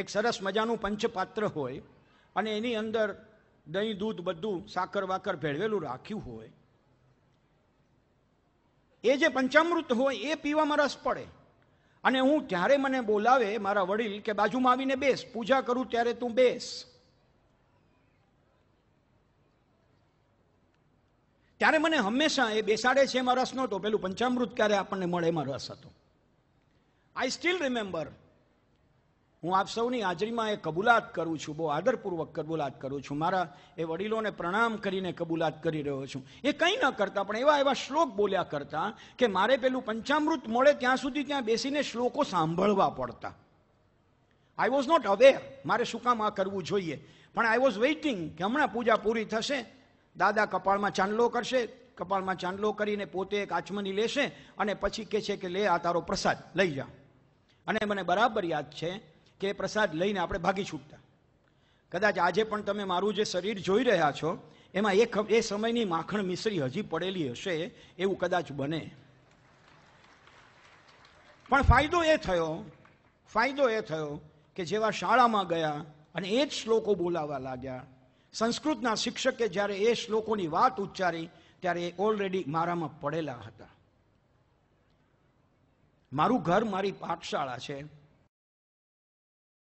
એક સરસ મજાનું પંચપાત્ર હોય અને એની અંદર દહીં દૂધ બધું સાકર વાકર ભેળવેલું રાખ્યું હોય એ જે પંચામૃત હોય એ પીવામાં રસ પડે અને હું ત્યારે મને બોલાવે મારા વડીલ કે બાજુમાં આવીને બેસ પૂજા કરું ત્યારે તું બેસ ત્યારે મને હંમેશા એ બેસાડે છે એમાં રસ નહોતો પેલું પંચામૃત ક્યારે આપણને મળે એમાં રસ હતો આઈ સ્ટીલ રિમેમ્બર હું આપ સૌની હાજરીમાં એ કબૂલાત કરું છું બહુ આદરપૂર્વક કબૂલાત કરું છું મારા એ વડીલોને પ્રણામ કરીને કબૂલાત કરી રહ્યો છું એ કંઈ ન કરતા પણ એવા એવા શ્લોક બોલ્યા કરતા કે મારે પેલું પંચામૃત મળે ત્યાં સુધી ત્યાં બેસીને શ્લોકો સાંભળવા પડતા આઈ વોઝ નોટ અવેર મારે શું કામ આ કરવું જોઈએ પણ આઈ વોઝ વેઇટિંગ કે હમણાં પૂજા પૂરી થશે દાદા કપાળમાં ચાંદલો કરશે કપાળમાં ચાંદલો કરીને પોતે એક આચમની લેશે અને પછી કહે છે કે લે આ તારો પ્રસાદ લઈ જા અને મને બરાબર યાદ છે કે પ્રસાદ લઈને આપણે ભાગી છૂટતા કદાચ આજે પણ તમે મારું જે શરીર જોઈ રહ્યા છો એમાં એ એ સમયની માખણ મિશ્રી હજી પડેલી હશે એવું કદાચ બને પણ ફાયદો એ થયો ફાયદો એ થયો કે જેવા શાળામાં ગયા અને એ જ શ્લોકો બોલાવવા લાગ્યા સંસ્કૃતના શિક્ષકે જ્યારે એ શ્લોકોની વાત ઉચ્ચારી ત્યારે એ ઓલરેડી મારામાં પડેલા હતા મારું ઘર મારી પાઠશાળા છે